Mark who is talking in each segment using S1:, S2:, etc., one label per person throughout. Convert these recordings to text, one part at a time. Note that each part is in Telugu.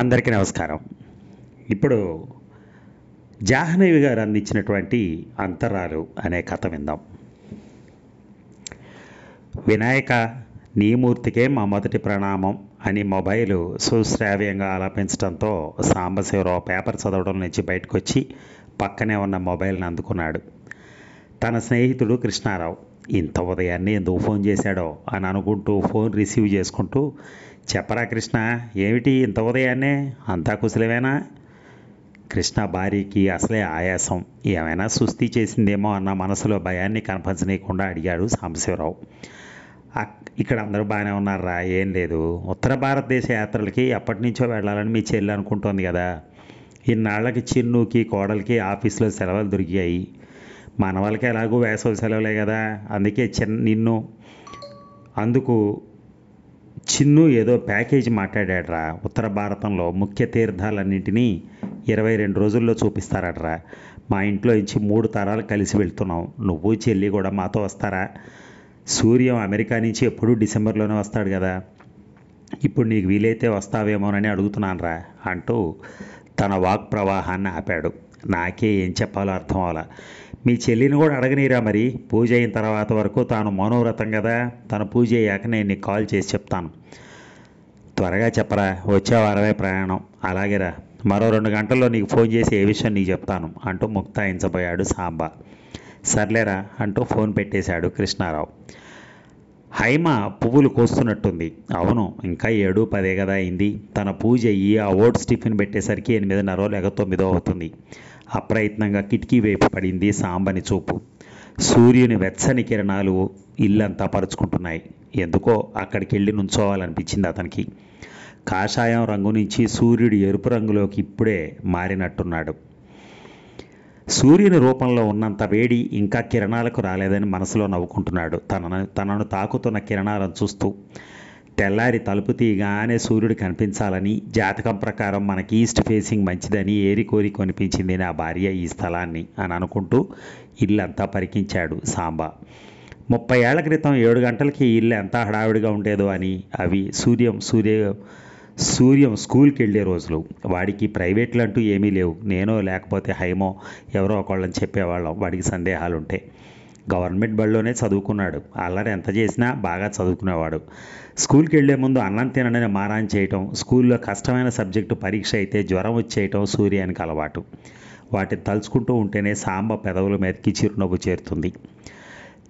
S1: అందరికీ నమస్కారం ఇప్పుడు జాహ్నవి గారు అందించినటువంటి అంతరాలు అనే కథ విందాం వినాయక నీమూర్తికే మా మొదటి ప్రణామం అని మొబైల్ సుశ్రావ్యంగా ఆలపించడంతో సాంబశివరావు పేపర్ చదవడం నుంచి బయటకు వచ్చి పక్కనే ఉన్న మొబైల్ని అందుకున్నాడు తన స్నేహితుడు కృష్ణారావు ఇంత ఉదయాన్నే ఎందుకు ఫోన్ చేశాడో అని అనుకుంటూ ఫోన్ రిసీవ్ చేసుకుంటూ చెప్పరా కృష్ణ ఏమిటి ఇంత ఉదయాన్నే అంతా కుశలమేనా కృష్ణ భార్యకి అసలే ఆయాసం ఏమైనా సుస్థి చేసిందేమో అన్న మనసులో భయాన్ని కనపరచనీయకుండా అడిగాడు సాంబశివరావు ఇక్కడ అందరూ బాగానే ఉన్నారా ఏం లేదు ఉత్తర భారతదేశ యాత్రలకి ఎప్పటి నుంచో వెళ్ళాలని మీ చెల్లి అనుకుంటోంది కదా ఇన్నాళ్ళకి చిన్నుకి కోడలకి ఆఫీస్లో సెలవులు దొరికాయి మన వాళ్ళకి ఎలాగో వేసవి సెలవులే కదా అందుకే చిన్న నిన్ను అందుకు చిన్ను ఏదో ప్యాకేజీ మాట్లాడాడరా ఉత్తర భారతంలో ముఖ్య తీర్థాలన్నింటినీ ఇరవై రెండు రోజుల్లో చూపిస్తారట్రా మా ఇంట్లో నుంచి మూడు తరాలు కలిసి వెళ్తున్నాం నువ్వు చెల్లి కూడా మాతో వస్తారా సూర్యం అమెరికా నుంచి ఎప్పుడూ డిసెంబర్లోనే వస్తాడు కదా ఇప్పుడు నీకు వీలైతే వస్తావేమోనని అడుగుతున్నానరా అంటూ తన వాక్ ప్రవాహాన్ని ఆపాడు నాకే ఏం చెప్పాలో అర్థం అవ్వాలా మీ చెల్లిని కూడా అడగనీరా మరి పూజ అయిన తర్వాత వరకు తాను మనోవ్రతం కదా తన పూజ అయ్యాక నేను కాల్ చేసి చెప్తాను త్వరగా చెప్పరా వచ్చే వారమే ప్రయాణం అలాగేరా మరో రెండు గంటల్లో నీకు ఫోన్ చేసి ఏ విషయం నీకు చెప్తాను అంటూ ముక్తాయించబోయాడు సాంబా సర్లేరా అంటూ ఫోన్ పెట్టేశాడు కృష్ణారావు హైమ పువ్వులు కోస్తున్నట్టుంది అవును ఇంకా ఏడు పదే కదా అయింది తన పూజ అయ్యి ఆ ఓట్స్ టిఫిన్ పెట్టేసరికి రోజులు లేక తొమ్మిదో అవుతుంది అప్రయత్నంగా కిటికీ వైపు పడింది సాంబని చూపు సూర్యుని వెచ్చని కిరణాలు ఇల్లంతా పరుచుకుంటున్నాయి ఎందుకో అక్కడికి వెళ్ళి నుంచోవాలనిపించింది అతనికి కాషాయం రంగు నుంచి సూర్యుడు ఎరుపు రంగులోకి ఇప్పుడే మారినట్టున్నాడు సూర్యుని రూపంలో ఉన్నంత వేడి ఇంకా కిరణాలకు రాలేదని మనసులో నవ్వుకుంటున్నాడు తనను తనను తాకుతున్న కిరణాలను చూస్తూ తెల్లారి తలుపు తీయగానే సూర్యుడు కనిపించాలని జాతకం ప్రకారం మనకి ఈస్ట్ ఫేసింగ్ మంచిదని ఏరి కోరి కొనిపించింది నా భార్య ఈ స్థలాన్ని అని అనుకుంటూ ఇల్లంతా పరికించాడు సాంబ ముప్పై ఏళ్ల క్రితం ఏడు గంటలకి ఇల్లు ఎంత హడావిడిగా ఉండేదో అని అవి సూర్యం సూర్య సూర్యం స్కూల్కి వెళ్ళే రోజులు వాడికి ప్రైవేట్లు అంటూ ఏమీ లేవు నేనో లేకపోతే హైమో ఎవరో ఒకళ్ళని చెప్పేవాళ్ళం వాడికి సందేహాలుంటే గవర్నమెంట్ బడిలోనే చదువుకున్నాడు అల్లరి ఎంత చేసినా బాగా చదువుకునేవాడు స్కూల్కి వెళ్లే ముందు అన్నం తినడని మారాన్ చేయటం స్కూల్లో కష్టమైన సబ్జెక్టు పరీక్ష అయితే జ్వరం వచ్చేయటం సూర్యానికి అలవాటు వాటిని తలుచుకుంటూ ఉంటేనే సాంబ పెదవుల మీదకి చిరునవ్వు చేరుతుంది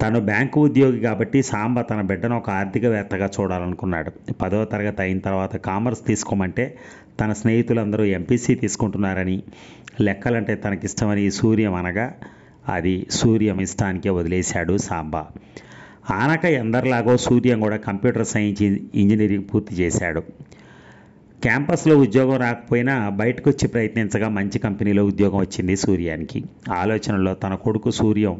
S1: తను బ్యాంకు ఉద్యోగి కాబట్టి సాంబ తన బిడ్డను ఒక ఆర్థికవేత్తగా చూడాలనుకున్నాడు పదవ తరగతి అయిన తర్వాత కామర్స్ తీసుకోమంటే తన స్నేహితులందరూ ఎంపీసీ తీసుకుంటున్నారని లెక్కలంటే తనకిష్టమని సూర్యం అనగా అది సూర్యమిష్టానికే వదిలేశాడు సాంబ ఆనక ఎందరిలాగో సూర్యం కూడా కంప్యూటర్ సైన్స్ ఇంజనీరింగ్ పూర్తి చేశాడు క్యాంపస్లో ఉద్యోగం రాకపోయినా బయటకు వచ్చి ప్రయత్నించగా మంచి కంపెనీలో ఉద్యోగం వచ్చింది సూర్యానికి ఆలోచనలో తన కొడుకు సూర్యం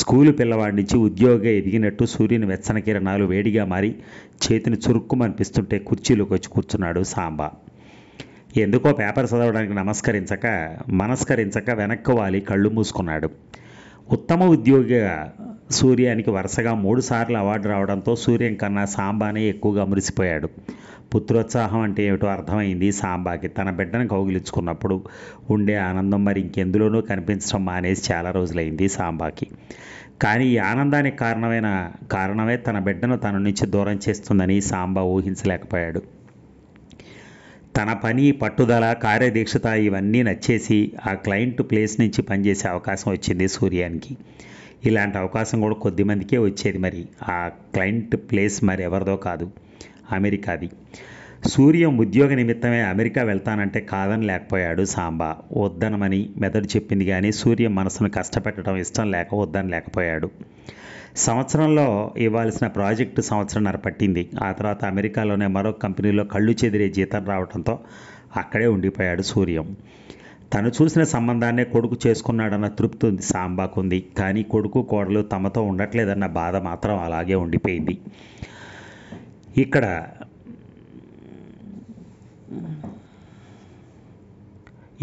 S1: స్కూలు పిల్లవాడి నుంచి ఉద్యోగ ఎదిగినట్టు సూర్యుని వెచ్చన కిరణాలు వేడిగా మారి చేతిని చురుక్కుమనిపిస్తుంటే కుర్చీలోకి వచ్చి కూర్చున్నాడు సాంబా ఎందుకో పేపర్ చదవడానికి నమస్కరించక మనస్కరించక వెనక్కు వాలి కళ్ళు మూసుకున్నాడు ఉత్తమ ఉద్యోగిగా సూర్యానికి వరుసగా మూడుసార్లు అవార్డు రావడంతో సూర్యం కన్నా సాంబానే ఎక్కువగా మురిసిపోయాడు పుత్రోత్సాహం అంటే ఏమిటో అర్థమైంది సాంబాకి తన బిడ్డను కౌగిలించుకున్నప్పుడు ఉండే ఆనందం మరి ఇంకెందులోనూ కనిపించడం మానేసి చాలా రోజులైంది సాంబాకి కానీ ఈ ఆనందానికి కారణమైన కారణమే తన బిడ్డను తన నుంచి దూరం చేస్తుందని సాంబా ఊహించలేకపోయాడు తన పని పట్టుదల కార్యదీక్షత ఇవన్నీ నచ్చేసి ఆ క్లయింట్ ప్లేస్ నుంచి పనిచేసే అవకాశం వచ్చింది సూర్యానికి ఇలాంటి అవకాశం కూడా కొద్దిమందికే వచ్చేది మరి ఆ క్లయింట్ ప్లేస్ మరి ఎవరిదో కాదు అమెరికాది సూర్యం ఉద్యోగ నిమిత్తమే అమెరికా వెళ్తానంటే కాదని లేకపోయాడు సాంబా వద్దనమని మెదడు చెప్పింది కానీ సూర్యం మనసును కష్టపెట్టడం ఇష్టం లేక వద్దని లేకపోయాడు సంవత్సరంలో ఇవ్వాల్సిన ప్రాజెక్టు సంవత్సరంన్నర పట్టింది ఆ తర్వాత అమెరికాలోనే మరో కంపెనీలో కళ్ళు చెదిరే జీతం రావడంతో అక్కడే ఉండిపోయాడు సూర్యం తను చూసిన సంబంధాన్నే కొడుకు చేసుకున్నాడన్న తృప్తి ఉంది సాంబాకుంది కానీ కొడుకు కోడలు తమతో ఉండట్లేదన్న బాధ మాత్రం అలాగే ఉండిపోయింది ఇక్కడ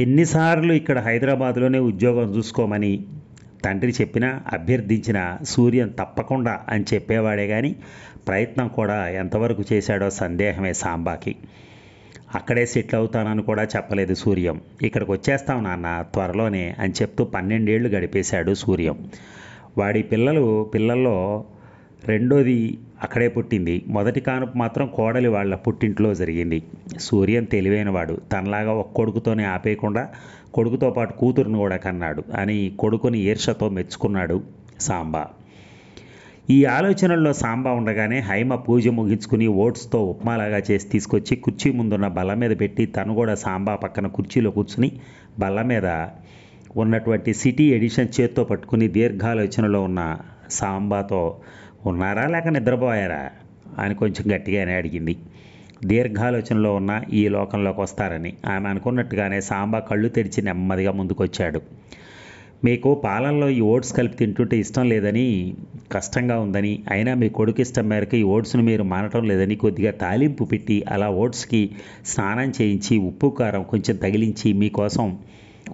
S1: ఎన్నిసార్లు ఇక్కడ హైదరాబాద్లోనే ఉద్యోగం చూసుకోమని తండ్రి చెప్పిన అభ్యర్థించిన సూర్యం తప్పకుండా అని చెప్పేవాడే కానీ ప్రయత్నం కూడా ఎంతవరకు చేశాడో సందేహమే సాంబాకి అక్కడే సెటిల్ అవుతానని కూడా చెప్పలేదు సూర్యం ఇక్కడికి వచ్చేస్తాం నాన్న త్వరలోనే అని చెప్తూ పన్నెండేళ్లు గడిపేశాడు సూర్యం వాడి పిల్లలు పిల్లల్లో రెండోది అక్కడే పుట్టింది మొదటి కానుపు మాత్రం కోడలి వాళ్ళ పుట్టింట్లో జరిగింది సూర్యం తెలివైనవాడు తనలాగా ఒక్క కొడుకుతోనే ఆపేయకుండా కొడుకుతో పాటు కూతురును కూడా కన్నాడు అని కొడుకుని ఈర్షతో మెచ్చుకున్నాడు సాంబా ఈ ఆలోచనల్లో సాంబా ఉండగానే హైమ పూజ ముగించుకుని ఓట్స్తో ఉప్మాలాగా చేసి తీసుకొచ్చి కుర్చీ ముందున్న బల్ల మీద పెట్టి తను కూడా సాంబా పక్కన కుర్చీలో కూర్చుని బల్ల మీద ఉన్నటువంటి సిటీ ఎడిషన్ చేత్తో పట్టుకుని దీర్ఘాలోచనలో ఉన్న సాంబాతో ఉన్నారా లేక నిద్రపోయారా అని కొంచెం గట్టిగానే అడిగింది దీర్ఘాలోచనలో ఉన్న ఈ లోకంలోకి వస్తారని ఆమె అనుకున్నట్టుగానే సాంబా కళ్ళు తెరిచి నెమ్మదిగా ముందుకొచ్చాడు మీకు పాలనలో ఈ ఓట్స్ కలిపి తింటుంటే ఇష్టం లేదని కష్టంగా ఉందని అయినా మీ కొడుకు ఇష్టం మేరకు ఈ ఓట్స్ను మీరు మానటం లేదని కొద్దిగా తాలింపు పెట్టి అలా ఓట్స్కి స్నానం చేయించి ఉప్పు కారం కొంచెం తగిలించి మీకోసం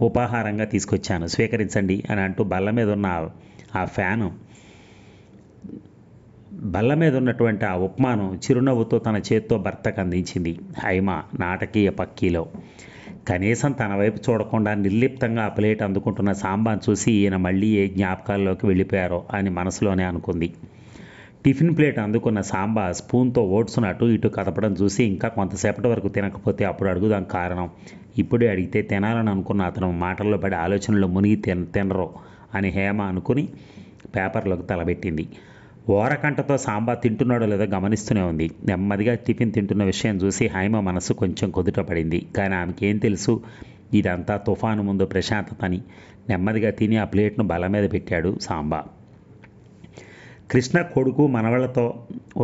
S1: ఉపాహారంగా తీసుకొచ్చాను స్వీకరించండి అని అంటూ బల్ల మీద ఉన్న ఆ ఫ్యాను బల్ల మీద ఉన్నటువంటి ఆ ఉపమానం చిరునవ్వుతో తన చేత్తో భర్తకు అందించింది హైమ నాటకీయ పక్కీలో కనీసం తన వైపు చూడకుండా నిర్లిప్తంగా ఆ ప్లేట్ అందుకుంటున్న సాంబాన్ చూసి ఈయన మళ్ళీ ఏ జ్ఞాపకాల్లోకి వెళ్ళిపోయారో అని మనసులోనే అనుకుంది టిఫిన్ ప్లేట్ అందుకున్న సాంబా స్పూన్తో ఓట్స్ను అటు ఇటు కదపడం చూసి ఇంకా కొంతసేపటి వరకు తినకపోతే అప్పుడు అడుగుదాం కారణం ఇప్పుడే అడిగితే తినాలని అనుకున్న అతను మాటల్లో పడి ఆలోచనలో మునిగి తిన తినరు అని హేమ అనుకుని పేపర్లోకి తలబెట్టింది ఓరకంటతో సాంబార్ తింటున్నాడో లేదో గమనిస్తూనే ఉంది నెమ్మదిగా టిఫిన్ తింటున్న విషయం చూసి హైమ మనసు కొంచెం కుదుటపడింది కానీ ఆమెకేం తెలుసు ఇదంతా తుఫాను ముందు ప్రశాంతతని నెమ్మదిగా తిని ఆ ప్లేట్ను బల మీద పెట్టాడు సాంబా కృష్ణ కొడుకు మనవళ్లతో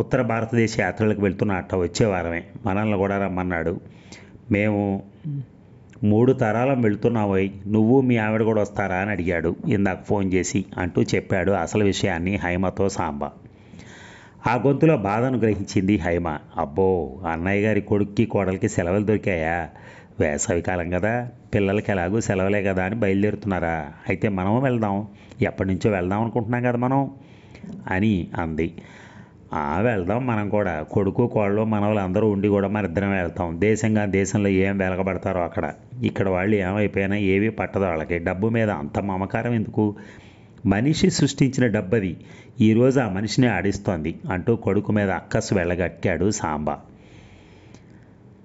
S1: ఉత్తర భారతదేశ యాత్రలకు వెళ్తున్నట్ట వచ్చే వారమే మనల్ని కూడా రమ్మన్నాడు మేము మూడు తరాలం వెళుతున్నావై నువ్వు మీ ఆవిడ కూడా వస్తారా అని అడిగాడు ఇందాక ఫోన్ చేసి అంటూ చెప్పాడు అసలు విషయాన్ని హైమతో సాంబ ఆ గొంతులో బాధను గ్రహించింది హైమ అబ్బో అన్నయ్య గారి కొడుక్కి కోడలికి సెలవులు దొరికాయా వేసవికాలం కదా పిల్లలకి ఎలాగూ సెలవులే కదా అని బయలుదేరుతున్నారా అయితే మనము వెళ్దాం ఎప్పటి నుంచో వెళ్దాం అనుకుంటున్నాం కదా మనం అని అంది ఆ వెళ్దాం మనం కూడా కొడుకు కోళ్ళు మనవలు అందరూ ఉండి కూడా మన ఇద్దరం వెళ్తాం దేశంగా దేశంలో ఏం వెలగబడతారో అక్కడ ఇక్కడ వాళ్ళు ఏమైపోయినా ఏమీ పట్టదు వాళ్ళకి డబ్బు మీద అంత మమకారం ఎందుకు మనిషి సృష్టించిన డబ్బది ఈరోజు ఆ మనిషిని ఆడిస్తోంది అంటూ కొడుకు మీద అక్కసు వెళ్ళగట్టాడు సాంబా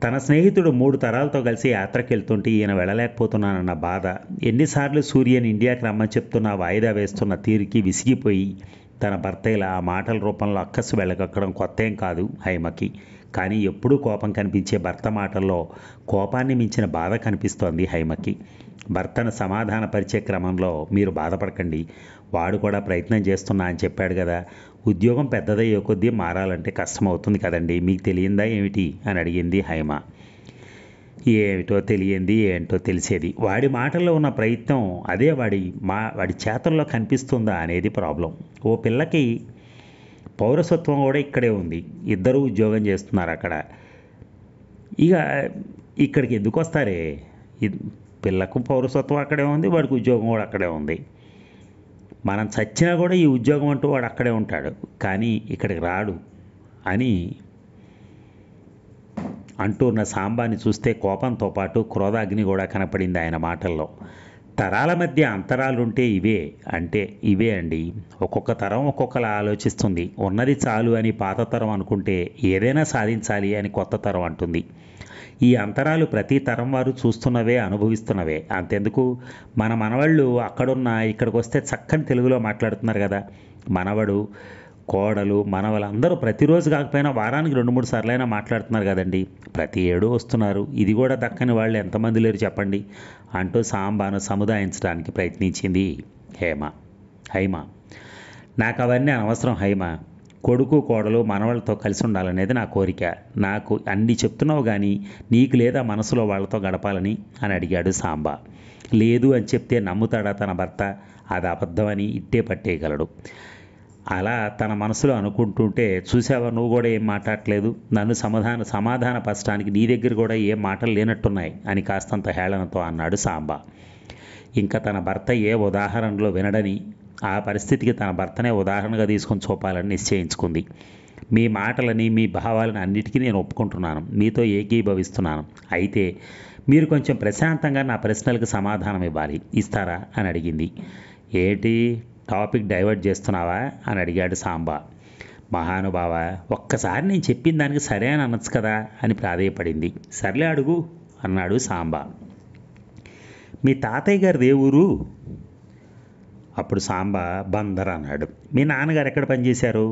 S1: తన స్నేహితుడు మూడు తరాలతో కలిసి యాత్రకి వెళ్తుంటే ఈయన వెళ్ళలేకపోతున్నానన్న బాధ ఎన్నిసార్లు సూర్యని ఇండియాకి రమ్మని చెప్తున్న వాయిదా వేస్తున్న తీరుకి విసిగిపోయి తన భర్త ఇలా ఆ మాటల రూపంలో అక్కసు వెళ్ళగక్కడం కొత్త ఏం కాదు హైమకి కానీ ఎప్పుడూ కోపం కనిపించే భర్త మాటల్లో కోపాన్ని మించిన బాధ కనిపిస్తోంది హైమకి భర్తను సమాధానపరిచే క్రమంలో మీరు బాధపడకండి వాడు కూడా ప్రయత్నం చేస్తున్నా అని చెప్పాడు కదా ఉద్యోగం పెద్దదయ్యే కొద్దీ మారాలంటే కష్టమవుతుంది కదండి మీకు తెలియందా ఏమిటి అని అడిగింది హైమ ఏమిటో తెలియంది ఏంటో తెలిసేది వాడి మాటల్లో ఉన్న ప్రయత్నం అదే వాడి మా వాడి చేతల్లో కనిపిస్తుందా అనేది ప్రాబ్లం ఓ పిల్లకి పౌరసత్వం కూడా ఇక్కడే ఉంది ఇద్దరు ఉద్యోగం చేస్తున్నారు అక్కడ ఇక ఇక్కడికి ఎందుకు వస్తారే పిల్లకు పౌరసత్వం అక్కడే ఉంది వాడికి ఉద్యోగం కూడా అక్కడే ఉంది మనం చచ్చినా కూడా ఈ ఉద్యోగం అంటూ వాడు అక్కడే ఉంటాడు కానీ ఇక్కడికి రాడు అని అంటూ ఉన్న సాంబాన్ని చూస్తే కోపంతో పాటు క్రోధాగ్ని కూడా కనపడింది ఆయన మాటల్లో తరాల మధ్య అంతరాలుంటే ఇవే అంటే ఇవే అండి ఒక్కొక్క తరం ఒక్కొక్కలా ఆలోచిస్తుంది ఉన్నది చాలు అని పాత తరం అనుకుంటే ఏదైనా సాధించాలి అని కొత్త తరం అంటుంది ఈ అంతరాలు ప్రతి తరం వారు చూస్తున్నవే అనుభవిస్తున్నవే అంతెందుకు మన మనవాళ్ళు అక్కడున్న ఇక్కడికి వస్తే చక్కని తెలుగులో మాట్లాడుతున్నారు కదా మనవడు కోడలు మనవలు అందరూ ప్రతిరోజు కాకపోయినా వారానికి రెండు మూడు సార్లైనా మాట్లాడుతున్నారు కదండి ప్రతి ఏడు వస్తున్నారు ఇది కూడా దక్కని వాళ్ళు ఎంతమంది లేరు చెప్పండి అంటూ సాంబాను సముదాయించడానికి ప్రయత్నించింది హేమ హైమ నాకు అవన్నీ అనవసరం హైమ కొడుకు కోడలు మనవాళ్ళతో కలిసి ఉండాలనేది నా కోరిక నాకు అన్ని చెప్తున్నావు కానీ నీకు లేదా మనసులో వాళ్ళతో గడపాలని అని అడిగాడు సాంబా లేదు అని చెప్తే నమ్ముతాడా తన భర్త అది అబద్ధమని ఇట్టే పట్టేయగలడు అలా తన మనసులో అనుకుంటుంటే చూసావా నువ్వు కూడా ఏం మాట్లాడలేదు నన్ను సమాధాన సమాధాన పరచడానికి నీ దగ్గర కూడా ఏం మాటలు లేనట్టున్నాయి అని కాస్తంత హేళనతో అన్నాడు సాంబ ఇంకా తన భర్త ఏ ఉదాహరణలో వినడని ఆ పరిస్థితికి తన భర్తనే ఉదాహరణగా తీసుకొని చూపాలని నిశ్చయించుకుంది మీ మాటలని మీ భావాలని అన్నిటికీ నేను ఒప్పుకుంటున్నాను మీతో ఏకీభవిస్తున్నాను అయితే మీరు కొంచెం ప్రశాంతంగా నా ప్రశ్నలకు సమాధానం ఇవ్వాలి ఇస్తారా అని అడిగింది ఏటి టాపిక్ డైవర్ట్ చేస్తున్నావా అని అడిగాడు సాంబా మహానుభావ ఒక్కసారి నేను చెప్పిన దానికి సరే అని అనొచ్చు కదా అని ప్రాధేయపడింది సర్లే అడుగు అన్నాడు సాంబా మీ తాతయ్య గారు దేవురు అప్పుడు సాంబ బందర్ అన్నాడు మీ నాన్నగారు ఎక్కడ పనిచేశారు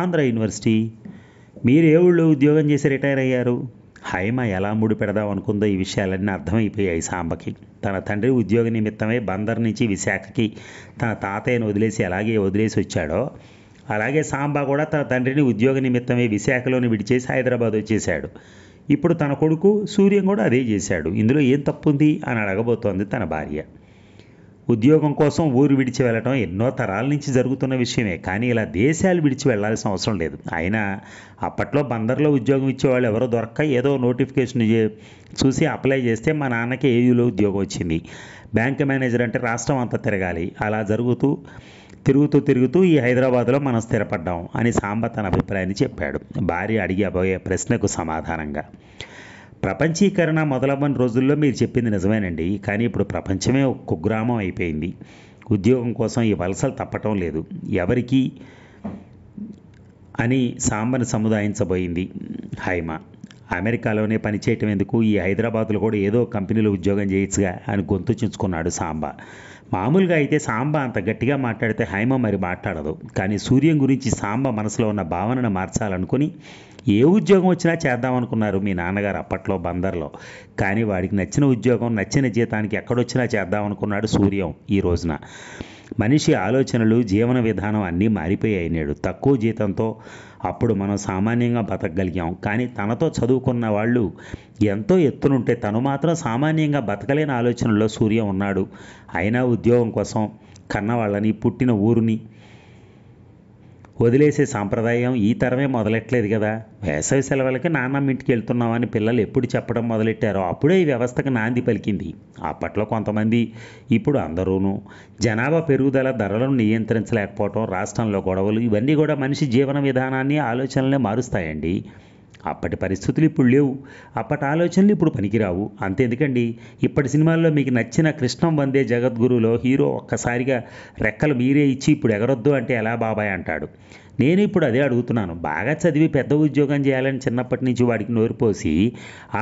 S1: ఆంధ్ర యూనివర్సిటీ మీరు ఏ ఊళ్ళో ఉద్యోగం చేసి రిటైర్ అయ్యారు హైమ ఎలా ముడిపెడదాం అనుకుందో ఈ విషయాలన్నీ అర్థమైపోయాయి సాంబకి తన తండ్రి ఉద్యోగ నిమిత్తమే బందర్ నుంచి విశాఖకి తన తాతయ్యను వదిలేసి ఎలాగే వదిలేసి వచ్చాడో అలాగే సాంబా కూడా తన తండ్రిని ఉద్యోగ నిమిత్తమే విశాఖలోని విడిచేసి హైదరాబాద్ వచ్చేశాడు ఇప్పుడు తన కొడుకు సూర్యం కూడా అదే చేశాడు ఇందులో ఏం తప్పుంది అని అడగబోతోంది తన భార్య ఉద్యోగం కోసం ఊరు విడిచి వెళ్ళటం ఎన్నో తరాల నుంచి జరుగుతున్న విషయమే కానీ ఇలా దేశాలు విడిచి వెళ్లాల్సిన అవసరం లేదు అయినా అప్పట్లో బందర్లో ఉద్యోగం ఇచ్చేవాళ్ళు ఎవరో దొరక్క ఏదో నోటిఫికేషన్ చూసి అప్లై చేస్తే మా నాన్నకి ఏయూలో ఉద్యోగం వచ్చింది బ్యాంక్ మేనేజర్ అంటే రాష్ట్రం అంతా తిరగాలి అలా జరుగుతూ తిరుగుతూ తిరుగుతూ ఈ హైదరాబాద్లో మనం స్థిరపడ్డాం అని సాంబ తన అభిప్రాయాన్ని చెప్పాడు భార్య అబోయే ప్రశ్నకు సమాధానంగా ప్రపంచీకరణ మొదలవ్వని రోజుల్లో మీరు చెప్పింది నిజమేనండి కానీ ఇప్పుడు ప్రపంచమే ఒక కుగ్రామం అయిపోయింది ఉద్యోగం కోసం ఈ వలసలు తప్పటం లేదు ఎవరికి అని సాంబను సముదాయించబోయింది హైమ అమెరికాలోనే పనిచేయటం ఎందుకు ఈ హైదరాబాద్లో కూడా ఏదో కంపెనీలో ఉద్యోగం చేయొచ్చుగా అని గొంతుచించుకున్నాడు సాంబ మామూలుగా అయితే సాంబ అంత గట్టిగా మాట్లాడితే హైమ మరి మాట్లాడదు కానీ సూర్యం గురించి సాంబ మనసులో ఉన్న భావనను మార్చాలనుకుని ఏ ఉద్యోగం వచ్చినా చేద్దాం అనుకున్నారు మీ నాన్నగారు అప్పట్లో బందర్లో కానీ వాడికి నచ్చిన ఉద్యోగం నచ్చిన జీతానికి ఎక్కడొచ్చినా చేద్దాం అనుకున్నాడు సూర్యం ఈ రోజున మనిషి ఆలోచనలు జీవన విధానం అన్నీ మారిపోయాయి నేడు తక్కువ జీతంతో అప్పుడు మనం సామాన్యంగా బతకగలిగాం కానీ తనతో చదువుకున్న వాళ్ళు ఎంతో ఎత్తునుంటే తను మాత్రం సామాన్యంగా బతకలేని ఆలోచనల్లో సూర్యం ఉన్నాడు అయినా ఉద్యోగం కోసం కన్నవాళ్ళని పుట్టిన ఊరిని వదిలేసే సాంప్రదాయం ఈ తరమే మొదలెట్టలేదు కదా వేసవి సెలవులకి నాన్నమ్మ ఇంటికి వెళ్తున్నామని పిల్లలు ఎప్పుడు చెప్పడం మొదలెట్టారో అప్పుడే ఈ వ్యవస్థకు నాంది పలికింది అప్పట్లో కొంతమంది ఇప్పుడు అందరూను జనాభా పెరుగుదల ధరలను నియంత్రించలేకపోవడం రాష్ట్రంలో గొడవలు ఇవన్నీ కూడా మనిషి జీవన విధానాన్ని ఆలోచనలే మారుస్తాయండి అప్పటి పరిస్థితులు ఇప్పుడు లేవు అప్పటి ఆలోచనలు ఇప్పుడు పనికిరావు అంతేందుకండి ఇప్పటి సినిమాల్లో మీకు నచ్చిన కృష్ణం వందే జగద్గురులో హీరో ఒక్కసారిగా రెక్కలు మీరే ఇచ్చి ఇప్పుడు ఎగరొద్దు అంటే ఎలా బాబాయ్ అంటాడు నేను ఇప్పుడు అదే అడుగుతున్నాను బాగా చదివి పెద్ద ఉద్యోగం చేయాలని చిన్నప్పటి నుంచి వాడికి పోసి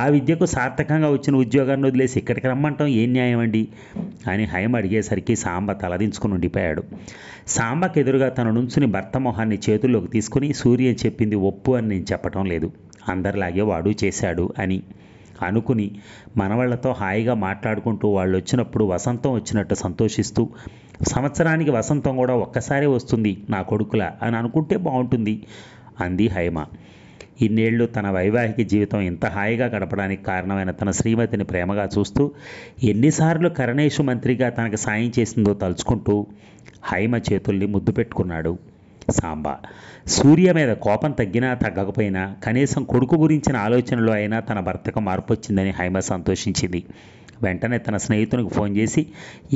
S1: ఆ విద్యకు సార్థకంగా వచ్చిన ఉద్యోగాన్ని వదిలేసి ఇక్కడికి రమ్మంటాం ఏం న్యాయం అండి అని హయం అడిగేసరికి సాంబ తలదించుకుని ఉండిపోయాడు సాంబకు ఎదురుగా తన నుంచుని భర్త మొహాన్ని చేతుల్లోకి తీసుకుని సూర్య చెప్పింది ఒప్పు అని నేను చెప్పటం లేదు అందరిలాగే వాడు చేశాడు అని అనుకుని మనవాళ్లతో హాయిగా మాట్లాడుకుంటూ వాళ్ళు వచ్చినప్పుడు వసంతం వచ్చినట్టు సంతోషిస్తూ సంవత్సరానికి వసంతం కూడా ఒక్కసారే వస్తుంది నా కొడుకుల అని అనుకుంటే బాగుంటుంది అంది హైమ ఇన్నేళ్లు తన వైవాహిక జీవితం ఇంత హాయిగా గడపడానికి కారణమైన తన శ్రీమతిని ప్రేమగా చూస్తూ ఎన్నిసార్లు కరణేశు మంత్రిగా తనకు సాయం చేసిందో తలుచుకుంటూ హైమ చేతుల్ని ముద్దు పెట్టుకున్నాడు సాంబ సూర్య మీద కోపం తగ్గినా తగ్గకపోయినా కనీసం కొడుకు గురించిన ఆలోచనలో అయినా తన భర్తకు మార్పు వచ్చిందని హైమ సంతోషించింది వెంటనే తన స్నేహితునికి ఫోన్ చేసి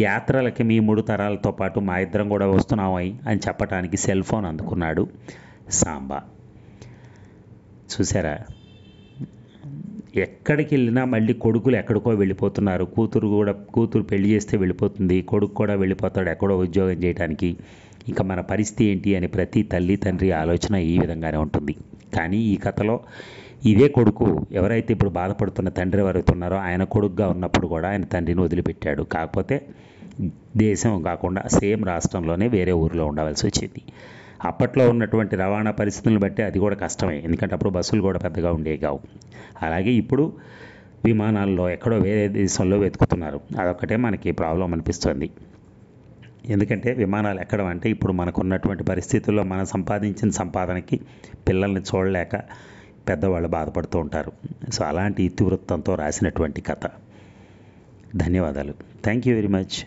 S1: యాత్రలకి మీ మూడు తరాలతో పాటు మా ఇద్దరం కూడా వస్తున్నామై అని చెప్పటానికి సెల్ ఫోన్ అందుకున్నాడు సాంబ చూసారా ఎక్కడికి వెళ్ళినా మళ్ళీ కొడుకులు ఎక్కడికో వెళ్ళిపోతున్నారు కూతురు కూడా కూతురు పెళ్లి చేస్తే వెళ్ళిపోతుంది కొడుకు కూడా వెళ్ళిపోతాడు ఎక్కడో ఉద్యోగం చేయడానికి ఇక మన పరిస్థితి ఏంటి అని ప్రతి తల్లి తండ్రి ఆలోచన ఈ విధంగానే ఉంటుంది కానీ ఈ కథలో ఇదే కొడుకు ఎవరైతే ఇప్పుడు బాధపడుతున్న తండ్రి ఎవరైతే ఉన్నారో ఆయన కొడుకుగా ఉన్నప్పుడు కూడా ఆయన తండ్రిని వదిలిపెట్టాడు కాకపోతే దేశం కాకుండా సేమ్ రాష్ట్రంలోనే వేరే ఊరిలో ఉండవలసి వచ్చింది అప్పట్లో ఉన్నటువంటి రవాణా పరిస్థితులను బట్టి అది కూడా కష్టమే ఎందుకంటే అప్పుడు బస్సులు కూడా పెద్దగా ఉండేవి కావు అలాగే ఇప్పుడు విమానాల్లో ఎక్కడో వేరే దేశంలో వెతుకుతున్నారు అదొక్కటే మనకి ప్రాబ్లం అనిపిస్తుంది ఎందుకంటే విమానాలు ఎక్కడం అంటే ఇప్పుడు మనకున్నటువంటి పరిస్థితుల్లో మనం సంపాదించిన సంపాదనకి పిల్లల్ని చూడలేక పెద్దవాళ్ళు బాధపడుతూ ఉంటారు సో అలాంటి ఇతివృత్తంతో రాసినటువంటి కథ ధన్యవాదాలు థ్యాంక్ యూ వెరీ మచ్